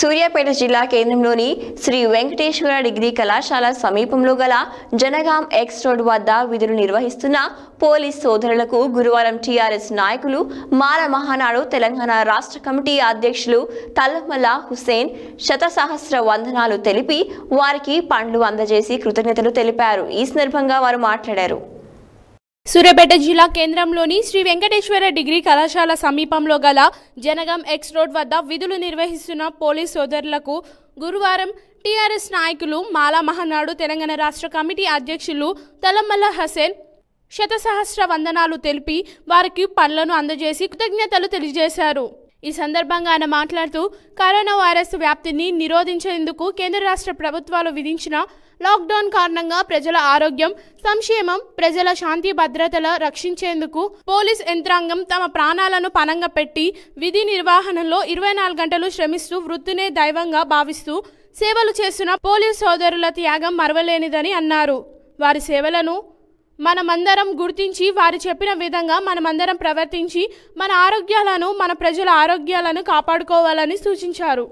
సూర్యాపేట జిల్లా కేంద్రంలోని శ్రీ వెంకటేశ్వర డిగ్రీ కళాశాల సమీపంలో గల జనగాం ఎక్స్ రోడ్ వద్ద విధులు నిర్వహిస్తున్న పోలీస్ సోదరులకు గురువారం టీఆర్ఎస్ నాయకులు మాల మహానాడు తెలంగాణ రాష్ట్ర కమిటీ అధ్యక్షులు తల్లమల్లా హుసేన్ శతసహస్ర వందనాలు తెలిపి వారికి పండ్లు అందజేసి కృతజ్ఞతలు తెలిపారు ఈ సందర్భంగా వారు మాట్లాడారు సూర్యాపేట జిల్లా కేంద్రంలోని శ్రీ వెంకటేశ్వర డిగ్రీ కళాశాల సమీపంలో గల జనగం ఎక్స్ రోడ్ వద్ద విధులు నిర్వహిస్తున్న పోలీస్ సోదరులకు గురువారం టీఆర్ఎస్ నాయకులు మాలా మహానాడు తెలంగాణ రాష్ట్ర కమిటీ అధ్యక్షులు తలమల్ల హసేన్ శతసహస్ర వందనాలు తెలిపి వారికి పనులను అందజేసి కృతజ్ఞతలు తెలియజేశారు ఈ సందర్భంగా ఆయన మాట్లాడుతూ కరోనా వైరస్ వ్యాప్తిని నిరోధించేందుకు కేంద్ర రాష్ట్ర ప్రభుత్వాలు విధించిన లాక్డౌన్ కారణంగా ప్రజల ఆరోగ్యం సంక్షేమం ప్రజల శాంతి భద్రతల రక్షించేందుకు పోలీస్ యంత్రాంగం తమ ప్రాణాలను పనంగా పెట్టి విధి నిర్వహణలో ఇరవై నాలుగు గంటలు శ్రమిస్తూ వృత్తినే దైవంగా భావిస్తూ సేవలు చేస్తున్న పోలీస్ సోదరుల త్యాగం మరవలేనిదని అన్నారు వారి సేవలను మనమందరం గుర్తించి వారు చెప్పిన విధంగా మనమందరం ప్రవర్తించి మన ఆరోగ్యాలను మన ప్రజల ఆరోగ్యాలను కాపాడుకోవాలని సూచించారు